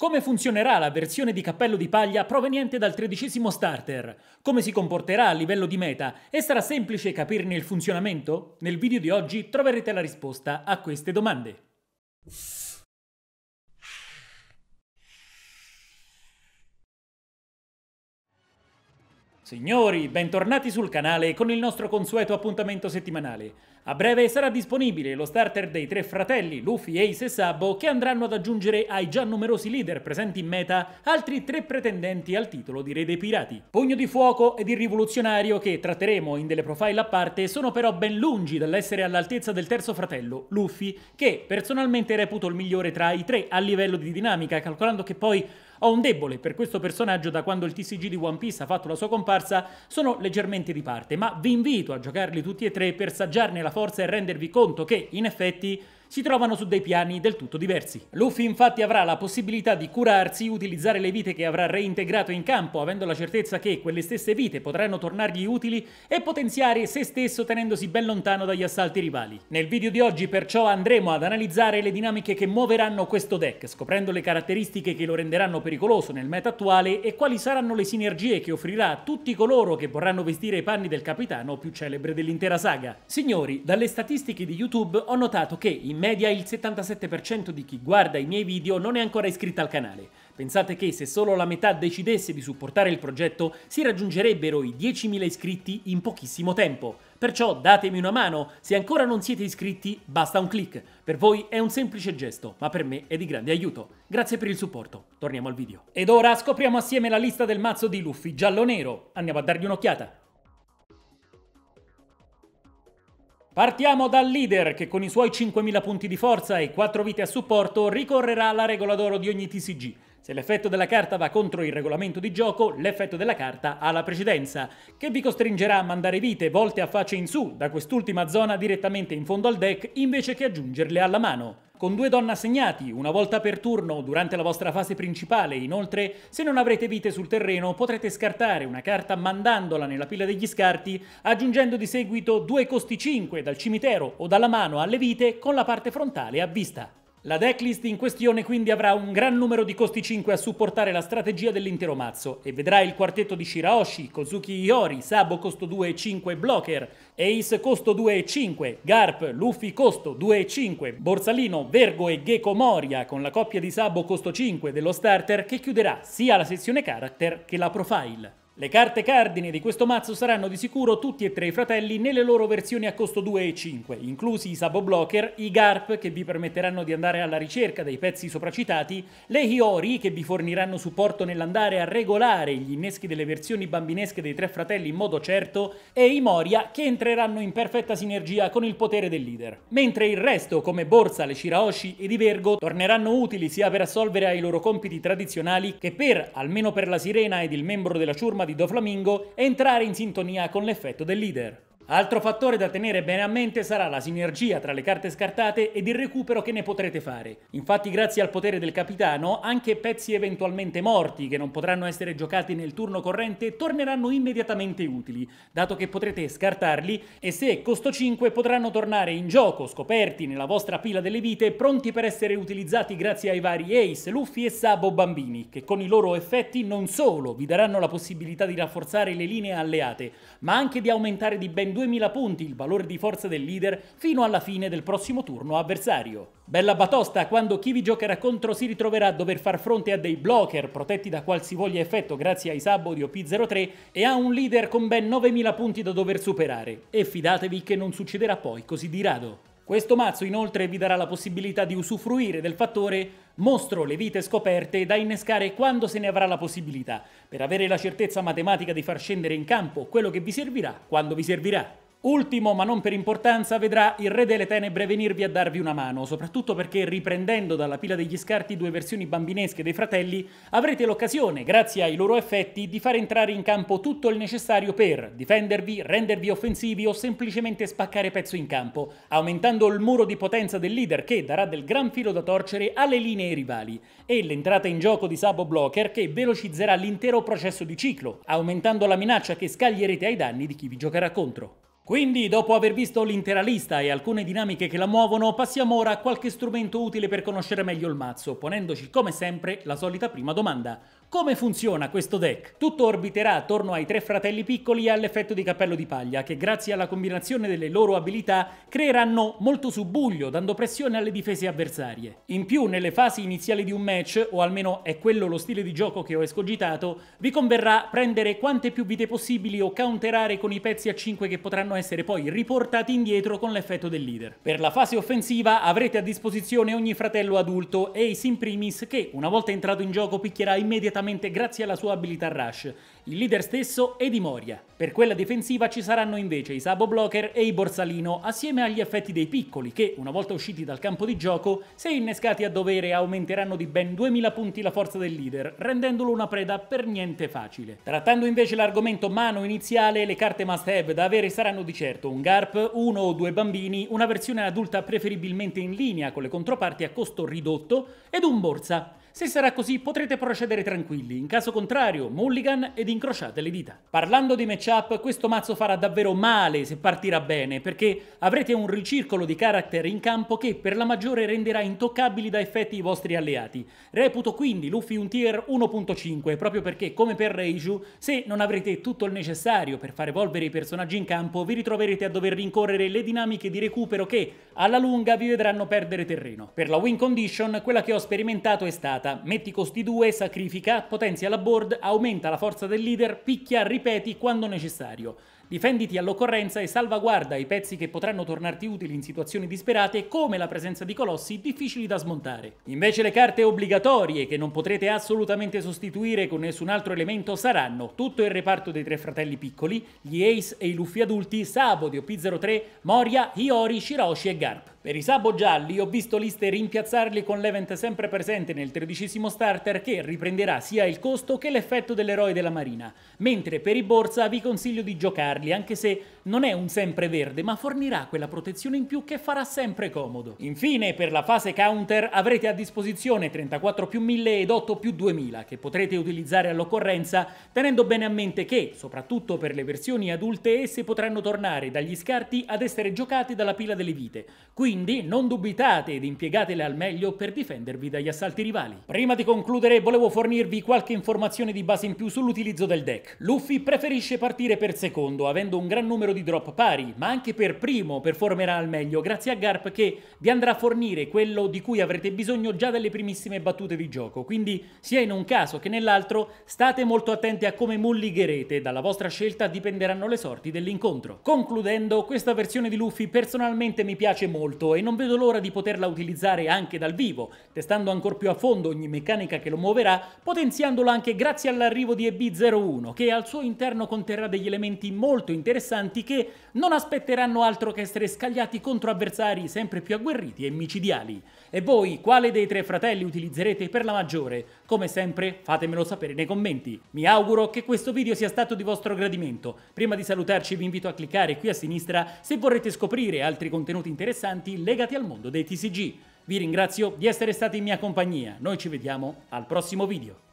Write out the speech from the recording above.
Come funzionerà la versione di cappello di paglia proveniente dal tredicesimo starter? Come si comporterà a livello di meta? E sarà semplice capirne il funzionamento? Nel video di oggi troverete la risposta a queste domande. Signori, bentornati sul canale con il nostro consueto appuntamento settimanale. A breve sarà disponibile lo starter dei tre fratelli, Luffy, Ace e Sabo, che andranno ad aggiungere ai già numerosi leader presenti in meta altri tre pretendenti al titolo di Re dei Pirati. Pugno di Fuoco ed il Rivoluzionario, che tratteremo in delle profile a parte, sono però ben lungi dall'essere all'altezza del terzo fratello, Luffy, che personalmente reputo il migliore tra i tre a livello di dinamica, calcolando che poi ho un debole per questo personaggio da quando il TCG di One Piece ha fatto la sua comparsa, sono leggermente di parte, ma vi invito a giocarli tutti e tre per saggiarne la forza forza e rendervi conto che in effetti si trovano su dei piani del tutto diversi. Luffy infatti avrà la possibilità di curarsi, utilizzare le vite che avrà reintegrato in campo, avendo la certezza che quelle stesse vite potranno tornargli utili e potenziare se stesso tenendosi ben lontano dagli assalti rivali. Nel video di oggi perciò andremo ad analizzare le dinamiche che muoveranno questo deck, scoprendo le caratteristiche che lo renderanno pericoloso nel meta attuale e quali saranno le sinergie che offrirà a tutti coloro che vorranno vestire i panni del capitano più celebre dell'intera saga. Signori, dalle statistiche di YouTube ho notato che in media il 77% di chi guarda i miei video non è ancora iscritto al canale. Pensate che se solo la metà decidesse di supportare il progetto si raggiungerebbero i 10.000 iscritti in pochissimo tempo. Perciò datemi una mano, se ancora non siete iscritti basta un clic. Per voi è un semplice gesto, ma per me è di grande aiuto. Grazie per il supporto, torniamo al video. Ed ora scopriamo assieme la lista del mazzo di Luffy giallo-nero. Andiamo a dargli un'occhiata. Partiamo dal leader che con i suoi 5.000 punti di forza e 4 vite a supporto ricorrerà alla regola d'oro di ogni TCG. Se l'effetto della carta va contro il regolamento di gioco, l'effetto della carta ha la precedenza, che vi costringerà a mandare vite volte a faccia in su da quest'ultima zona direttamente in fondo al deck invece che aggiungerle alla mano. Con due donne assegnati, una volta per turno, durante la vostra fase principale, inoltre, se non avrete vite sul terreno, potrete scartare una carta mandandola nella pila degli scarti, aggiungendo di seguito due costi 5 dal cimitero o dalla mano alle vite con la parte frontale a vista. La decklist in questione quindi avrà un gran numero di costi 5 a supportare la strategia dell'intero mazzo e vedrà il quartetto di Shiraoshi, Kozuki Iori, Sabo costo 2 e 5 Blocker, Ace costo 2 e 5, Garp, Luffy costo 2 e 5, Borsalino, Vergo e Gecko Moria con la coppia di Sabo costo 5 dello starter che chiuderà sia la sezione character che la profile. Le carte cardine di questo mazzo saranno di sicuro tutti e tre i fratelli nelle loro versioni a costo 2 e 5, inclusi i Sabo Blocker, i Garp che vi permetteranno di andare alla ricerca dei pezzi sopracitati, le Hiori che vi forniranno supporto nell'andare a regolare gli inneschi delle versioni bambinesche dei tre fratelli in modo certo, e i Moria che entreranno in perfetta sinergia con il potere del leader. Mentre il resto, come Borsa, le Shiraoshi ed i Vergo, torneranno utili sia per assolvere ai loro compiti tradizionali che per, almeno per la Sirena ed il membro della ciurma di Flamingo entrare in sintonia con l'effetto del leader. Altro fattore da tenere bene a mente sarà la sinergia tra le carte scartate ed il recupero che ne potrete fare. Infatti grazie al potere del capitano anche pezzi eventualmente morti che non potranno essere giocati nel turno corrente torneranno immediatamente utili, dato che potrete scartarli e se costo 5 potranno tornare in gioco scoperti nella vostra pila delle vite pronti per essere utilizzati grazie ai vari Ace, Luffy e Sabo Bambini che con i loro effetti non solo vi daranno la possibilità di rafforzare le linee alleate ma anche di aumentare di ben 2 2000 punti il valore di forza del leader fino alla fine del prossimo turno avversario. Bella batosta quando chi vi giocherà contro si ritroverà a dover far fronte a dei blocker protetti da qualsivoglia effetto grazie ai sabori o P03 e a un leader con ben 9000 punti da dover superare. E fidatevi che non succederà poi così di rado. Questo mazzo inoltre vi darà la possibilità di usufruire del fattore mostro le vite scoperte da innescare quando se ne avrà la possibilità, per avere la certezza matematica di far scendere in campo quello che vi servirà quando vi servirà. Ultimo, ma non per importanza, vedrà il Re delle Tenebre venirvi a darvi una mano, soprattutto perché riprendendo dalla pila degli scarti due versioni bambinesche dei fratelli, avrete l'occasione, grazie ai loro effetti, di far entrare in campo tutto il necessario per difendervi, rendervi offensivi o semplicemente spaccare pezzo in campo, aumentando il muro di potenza del leader che darà del gran filo da torcere alle linee rivali, e l'entrata in gioco di Sabo Blocker che velocizzerà l'intero processo di ciclo, aumentando la minaccia che scaglierete ai danni di chi vi giocherà contro. Quindi, dopo aver visto l'intera lista e alcune dinamiche che la muovono, passiamo ora a qualche strumento utile per conoscere meglio il mazzo, ponendoci come sempre la solita prima domanda. Come funziona questo deck? Tutto orbiterà attorno ai tre fratelli piccoli e all'effetto di cappello di paglia, che grazie alla combinazione delle loro abilità creeranno molto subbuglio, dando pressione alle difese avversarie. In più, nelle fasi iniziali di un match, o almeno è quello lo stile di gioco che ho escogitato, vi converrà prendere quante più vite possibili o counterare con i pezzi a 5 che potranno essere poi riportati indietro con l'effetto del leader. Per la fase offensiva avrete a disposizione ogni fratello adulto, Ace in primis, che una volta entrato in gioco picchierà immediatamente direttamente grazie alla sua abilità Rush, il leader stesso e di Moria. Per quella difensiva ci saranno invece i Sabo Blocker e i Borsalino, assieme agli effetti dei piccoli che, una volta usciti dal campo di gioco, se innescati a dovere aumenteranno di ben 2000 punti la forza del leader, rendendolo una preda per niente facile. Trattando invece l'argomento mano iniziale, le carte must have da avere saranno di certo un GARP, uno o due bambini, una versione adulta preferibilmente in linea con le controparti a costo ridotto ed un borsa. Se sarà così potrete procedere tranquilli, in caso contrario mulligan ed incrociate le dita. Parlando di matchup, questo mazzo farà davvero male se partirà bene, perché avrete un ricircolo di character in campo che per la maggiore renderà intoccabili da effetti i vostri alleati. Reputo quindi Luffy un tier 1.5, proprio perché come per Reiju, se non avrete tutto il necessario per far evolvere i personaggi in campo, vi ritroverete a dover rincorrere le dinamiche di recupero che, alla lunga, vi vedranno perdere terreno. Per la win condition, quella che ho sperimentato è stata giocata. Metti costi 2, sacrifica, potenzia la board, aumenta la forza del leader, picchia, ripeti quando necessario. Difenditi all'occorrenza e salvaguarda i pezzi che potranno tornarti utili in situazioni disperate come la presenza di colossi difficili da smontare. Invece le carte obbligatorie che non potrete assolutamente sostituire con nessun altro elemento saranno tutto il reparto dei tre fratelli piccoli, gli Ace e i Luffy adulti, Sabo di OP03, Moria, Iori, Shiroshi e Garp. Per i Sabo gialli ho visto liste rimpiazzarli con l'event sempre presente nel tredicesimo starter che riprenderà sia il costo che l'effetto dell'eroe della marina, mentre per i Borsa vi consiglio di giocare darli, anche se non è un sempreverde, ma fornirà quella protezione in più che farà sempre comodo. Infine, per la fase counter avrete a disposizione 34 più 1000 ed 8 più 2000, che potrete utilizzare all'occorrenza, tenendo bene a mente che, soprattutto per le versioni adulte, esse potranno tornare dagli scarti ad essere giocate dalla pila delle vite. Quindi non dubitate ed impiegatele al meglio per difendervi dagli assalti rivali. Prima di concludere, volevo fornirvi qualche informazione di base in più sull'utilizzo del deck. Luffy preferisce partire per secondo, avendo un gran numero di drop pari, ma anche per primo performerà al meglio grazie a Garp che vi andrà a fornire quello di cui avrete bisogno già dalle primissime battute di gioco, quindi sia in un caso che nell'altro state molto attenti a come mulligherete, dalla vostra scelta dipenderanno le sorti dell'incontro. Concludendo, questa versione di Luffy personalmente mi piace molto e non vedo l'ora di poterla utilizzare anche dal vivo, testando ancora più a fondo ogni meccanica che lo muoverà, potenziandolo anche grazie all'arrivo di EB01 che al suo interno conterrà degli elementi molto molto interessanti che non aspetteranno altro che essere scagliati contro avversari sempre più agguerriti e micidiali. E voi quale dei tre fratelli utilizzerete per la maggiore? Come sempre fatemelo sapere nei commenti. Mi auguro che questo video sia stato di vostro gradimento. Prima di salutarci vi invito a cliccare qui a sinistra se vorrete scoprire altri contenuti interessanti legati al mondo dei TCG. Vi ringrazio di essere stati in mia compagnia, noi ci vediamo al prossimo video.